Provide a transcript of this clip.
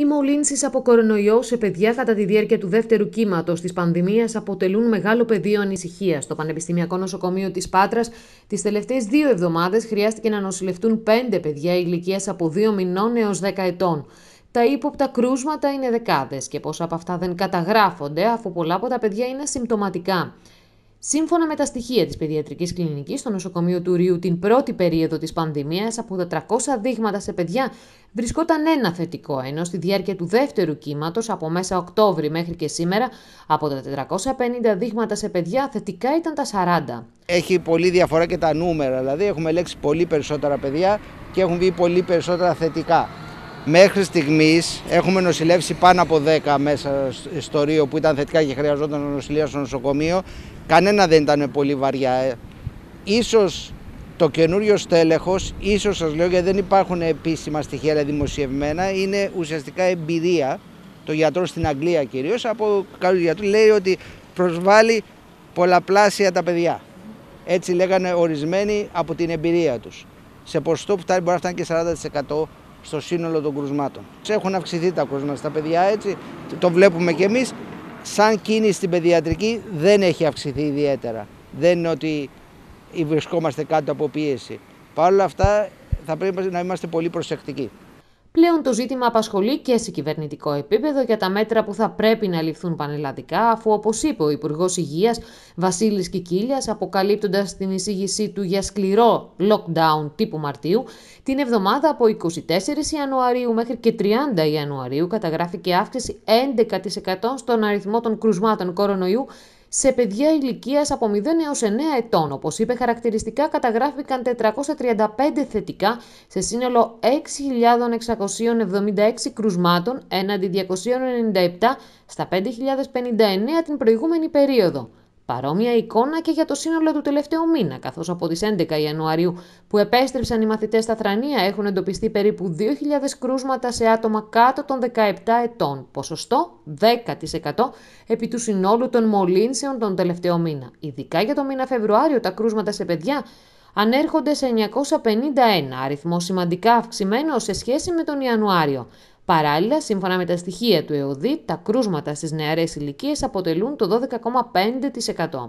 Οι μολύνσεις από κορονοϊό σε παιδιά κατά τη διάρκεια του δεύτερου κύματος της πανδημίας αποτελούν μεγάλο πεδίο ανησυχίας. Στο Πανεπιστημιακό Νοσοκομείο της Πάτρας, τις τελευταίες δύο εβδομάδες χρειάστηκε να νοσηλευτούν πέντε παιδιά ηλικίας από δύο μηνών έως 10 ετών. Τα ύποπτα κρούσματα είναι δεκάδες και πόσα από αυτά δεν καταγράφονται, αφού πολλά από τα παιδιά είναι συμπτωματικά. Σύμφωνα με τα στοιχεία της παιδιατρικής κλινικής στο νοσοκομείο του Ριού την πρώτη περίοδο της πανδημίας, από τα 300 δείγματα σε παιδιά βρισκόταν ένα θετικό, ενώ στη διάρκεια του δεύτερου κύματος, από μέσα Οκτώβρη μέχρι και σήμερα, από τα 450 δείγματα σε παιδιά θετικά ήταν τα 40. Έχει πολύ διαφορά και τα νούμερα, δηλαδή έχουμε λέξει πολύ περισσότερα παιδιά και έχουν βγει πολύ περισσότερα θετικά. Μέχρι στιγμής έχουμε νοσηλεύσει πάνω από 10 μέσα στο Ρίο που ήταν θετικά και χρειαζόταν νοσηλεία στο νοσοκομείο. Κανένα δεν ήταν πολύ βαριά. Ε. Ίσως το καινούριο στέλεχος, ίσως σας λέω γιατί δεν υπάρχουν επίσημα στοιχεία δημοσιευμένα, είναι ουσιαστικά εμπειρία, το γιατρό στην Αγγλία κυρίως, από κάποιους γιατρούς, λέει ότι προσβάλλει πολλαπλάσια τα παιδιά. Έτσι λέγανε ορισμένοι από την εμπειρία τους. Σε ποσοστό που μπορεί να φτάνει και 40% στο σύνολο των κρουσμάτων. Έχουν αυξηθεί τα κρούσματα στα παιδιά έτσι, το βλέπουμε και εμείς. Σαν κίνηση στην παιδιατρική δεν έχει αυξηθεί ιδιαίτερα. Δεν είναι ότι βρισκόμαστε κάτω από πίεση. Παρ' όλα αυτά θα πρέπει να είμαστε πολύ προσεκτικοί. Πλέον το ζήτημα απασχολεί και σε κυβερνητικό επίπεδο για τα μέτρα που θα πρέπει να ληφθούν πανελλαδικά, αφού όπως είπε ο Υπουργός Υγείας Βασίλης Κικίλιας, αποκαλύπτοντας την εισήγησή του για σκληρό lockdown τύπου Μαρτίου, την εβδομάδα από 24 Ιανουαρίου μέχρι και 30 Ιανουαρίου καταγράφηκε αύξηση 11% στον αριθμό των κρουσμάτων κορονοϊού σε παιδιά ηλικίας από 0 έω 9 ετών. Όπως είπε, χαρακτηριστικά καταγράφηκαν 435 θετικά σε σύνολο 6.676 κρουσμάτων έναντι 297 στα 5.059 την προηγούμενη περίοδο. Παρόμοια εικόνα και για το σύνολο του τελευταίου μήνα, καθώς από τις 11 Ιανουαρίου που επέστρεψαν οι μαθητές στα Θρανία έχουν εντοπιστεί περίπου 2.000 κρούσματα σε άτομα κάτω των 17 ετών, ποσοστό 10% επί του συνόλου των μολύνσεων τον τελευταίο μήνα. Ειδικά για το μήνα Φεβρουάριο, τα κρούσματα σε παιδιά ανέρχονται σε 951, αριθμό σημαντικά αυξημένο σε σχέση με τον Ιανουάριο. Παράλληλα, σύμφωνα με τα στοιχεία του ΕΟΔΗ, τα κρούσματα στις νεαρές ηλικίες αποτελούν το 12,5%.